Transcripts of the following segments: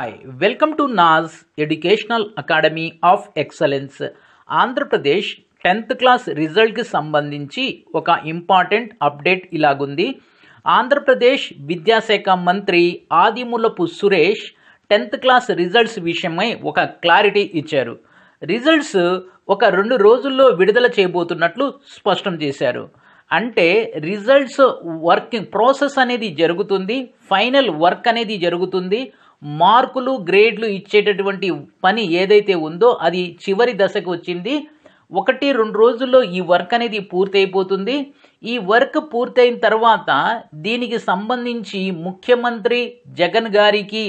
hi welcome to Naz educational academy of excellence Andhra Pradesh tenth class రిజల్ట్కి సంబంధించి ఒక ఇంపార్టెంట్ అప్డేట్ ఇలాగుంది ఆంధ్రప్రదేశ్ విద్యాశాఖ మంత్రి Adimulapu Suresh tenth class results విషయమై ఒక క్లారిటీ ఇచ్చారు రిజల్ట్స్ ఒక రెండు రోజుల్లో విడుదల చేయబోతున్నట్లు స్పష్టం చేశారు అంటే రిజల్ట్స్ వర్కింగ్ ప్రాసెస్ అనేది జరుగుతుంది ఫైనల్ వర్క్ అనేది జరుగుతుంది మార్కులు గ్రేడ్లు ఇచ్చేటటువంటి పని ఏదైతే ఉందో అది చివరి దశకు వచ్చింది ఒకటి రెండు రోజుల్లో ఈ వర్క్ అనేది పూర్తయిపోతుంది ఈ వర్క్ పూర్తయిన తర్వాత దీనికి సంబంధించి ముఖ్యమంత్రి జగన్ గారికి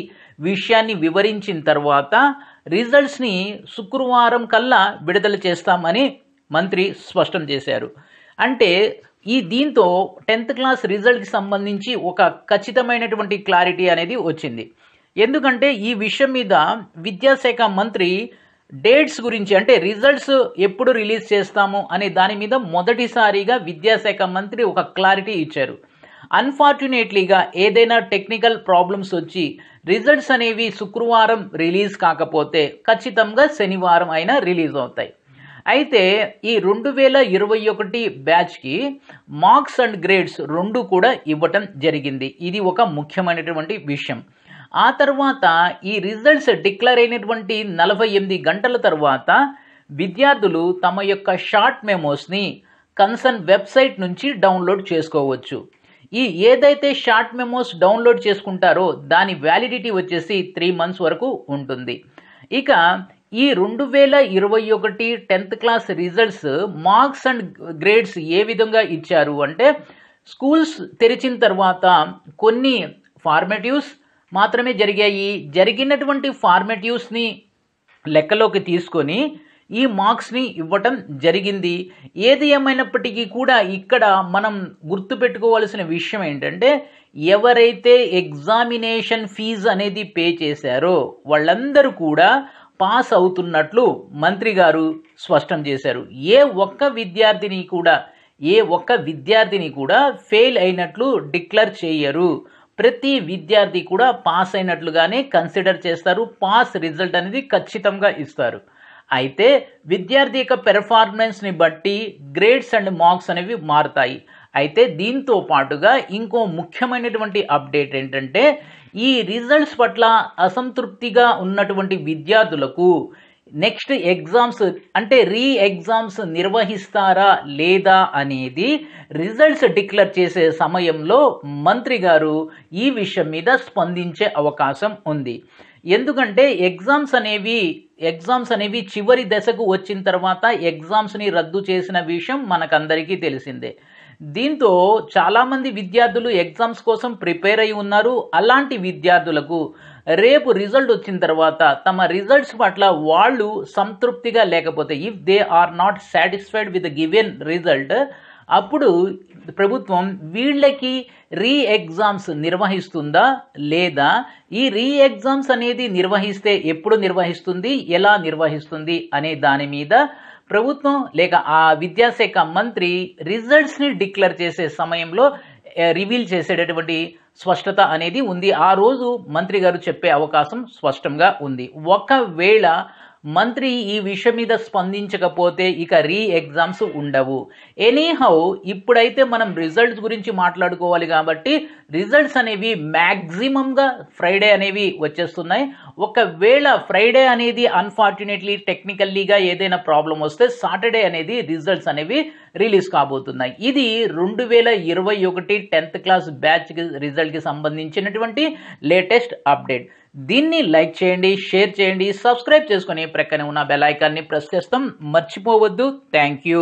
విషయాన్ని వివరించిన తర్వాత రిజల్ట్స్ని శుక్రవారం కల్లా విడుదల చేస్తామని మంత్రి స్పష్టం చేశారు అంటే ఈ దీంతో టెన్త్ క్లాస్ రిజల్ట్కి సంబంధించి ఒక ఖచ్చితమైనటువంటి క్లారిటీ అనేది వచ్చింది ఎందుకంటే ఈ విషయం మీద విద్యాశాఖ మంత్రి డేట్స్ గురించి అంటే రిజల్ట్స్ ఎప్పుడు రిలీజ్ చేస్తాము అనే దాని మీద మొదటిసారిగా విద్యాశాఖ మంత్రి ఒక క్లారిటీ ఇచ్చారు అన్ఫార్చునేట్లీగా ఏదైనా టెక్నికల్ ప్రాబ్లమ్స్ వచ్చి రిజల్ట్స్ అనేవి శుక్రవారం రిలీజ్ కాకపోతే ఖచ్చితంగా శనివారం అయినా రిలీజ్ అవుతాయి అయితే ఈ రెండు వేల ఇరవై ఒకటి బ్యాచ్కి మార్క్స్ అండ్ గ్రేడ్స్ రెండు కూడా ఇవ్వటం జరిగింది ఇది ఒక ముఖ్యమైనటువంటి విషయం ఆ తర్వాత ఈ రిజల్ట్స్ డిక్లేర్ అయినటువంటి నలభై ఎనిమిది గంటల తర్వాత విద్యార్థులు తమ యొక్క షార్ట్ మెమోస్ని కన్సర్న్ వెబ్సైట్ నుంచి డౌన్లోడ్ చేసుకోవచ్చు ఈ ఏదైతే షార్ట్ మెమోస్ డౌన్లోడ్ చేసుకుంటారో దాని వ్యాలిడిటీ వచ్చేసి త్రీ మంత్స్ వరకు ఉంటుంది ఇక ఈ రెండు వేల ఇరవై ఒకటి tenth class results marks and grades ఏ విధంగా ఇచ్చారు అంటే స్కూల్స్ తెరిచిన తర్వాత కొన్ని ఫార్మేటివ్స్ మాత్రమే జరిగాయి జరిగినటువంటి ఫార్మేటివ్స్ని లెక్కలోకి తీసుకొని ఈ మార్క్స్ని ఇవ్వటం జరిగింది ఏది ఏమైనప్పటికీ కూడా ఇక్కడ మనం గుర్తుపెట్టుకోవాల్సిన విషయం ఏంటంటే ఎవరైతే ఎగ్జామినేషన్ ఫీజు అనేది పే చేశారో వాళ్ళందరూ కూడా పాస్ అవుతున్నట్లు మంత్రి గారు స్పష్టం చేశారు ఏ ఒక్క విద్యార్థిని కూడా ఏ ఒక్క విద్యార్థిని కూడా ఫెయిల్ అయినట్లు డిక్లేర్ చేయరు ప్రతి విద్యార్థి కూడా పాస్ అయినట్లుగానే కన్సిడర్ చేస్తారు పాస్ రిజల్ట్ అనేది ఖచ్చితంగా ఇస్తారు అయితే విద్యార్థి యొక్క పెర్ఫార్మెన్స్ని బట్టి గ్రేడ్స్ అండ్ మార్క్స్ అనేవి మారుతాయి అయితే దీంతో పాటుగా ఇంకో ముఖ్యమైనటువంటి అప్డేట్ ఏంటంటే ఈ రిజల్ట్స్ పట్ల అసంతృప్తిగా ఉన్నటువంటి విద్యార్థులకు నెక్స్ట్ ఎగ్జామ్స్ అంటే రీ ఎగ్జామ్స్ నిర్వహిస్తారా లేదా అనేది రిజల్ట్స్ డిక్లేర్ చేసే సమయంలో మంత్రి గారు ఈ విషయం మీద స్పందించే అవకాశం ఉంది ఎందుకంటే ఎగ్జామ్స్ అనేవి ఎగ్జామ్స్ అనేవి చివరి దశకు వచ్చిన తర్వాత ఎగ్జామ్స్ని రద్దు చేసిన విషయం మనకందరికీ తెలిసిందే దీంతో చాలామంది విద్యార్థులు ఎగ్జామ్స్ కోసం ప్రిపేర్ అయి ఉన్నారు అలాంటి విద్యార్థులకు రేపు రిజల్ట్ వచ్చిన తర్వాత తమ రిజల్ట్స్ పట్ల వాళ్ళు సంతృప్తిగా లేకపోతే if they are not satisfied with given result అప్పుడు ప్రభుత్వం వీళ్ళకి రీ ఎగ్జామ్స్ నిర్వహిస్తుందా లేదా ఈ రీ ఎగ్జామ్స్ అనేది నిర్వహిస్తే ఎప్పుడు నిర్వహిస్తుంది ఎలా నిర్వహిస్తుంది అనే దాని మీద ప్రభుత్వం లేక ఆ విద్యాశాఖ మంత్రి రిజల్ట్స్ని డిక్లేర్ చేసే సమయంలో రివీల్ చేసేటటువంటి స్పష్టత అనేది ఉంది ఆ రోజు మంత్రి గారు చెప్పే అవకాశం స్పష్టంగా ఉంది ఒకవేళ మంత్రి ఈ విషయం మీద స్పందించకపోతే ఇక రీ ఎగ్జామ్స్ ఉండవు ఎనీహౌ ఇప్పుడైతే మనం రిజల్ట్స్ గురించి మాట్లాడుకోవాలి కాబట్టి రిజల్ట్స్ అనేవి మ్యాక్సిమంగా ఫ్రైడే అనేవి వచ్చేస్తున్నాయి ఒకవేళ ఫ్రైడే అనేది అన్ఫార్చునేట్లీ టెక్నికల్లీగా ఏదైనా ప్రాబ్లం వస్తే సాటర్డే అనేది రిజల్ట్స్ అనేవి రిలీజ్ కాబోతున్నాయి ఇది రెండు వేల ఇరవై ఒకటి టెన్త్ క్లాస్ బ్యాచ్కి రిజల్ట్కి సంబంధించినటువంటి లేటెస్ట్ అప్డేట్ దీన్ని లైక్ చేయండి షేర్ చేయండి సబ్స్క్రైబ్ చేసుకుని ప్రక్కనే ఉన్న బెల్ ఐకాన్ని ప్రెస్ చేస్తాం మర్చిపోవద్దు థ్యాంక్ యూ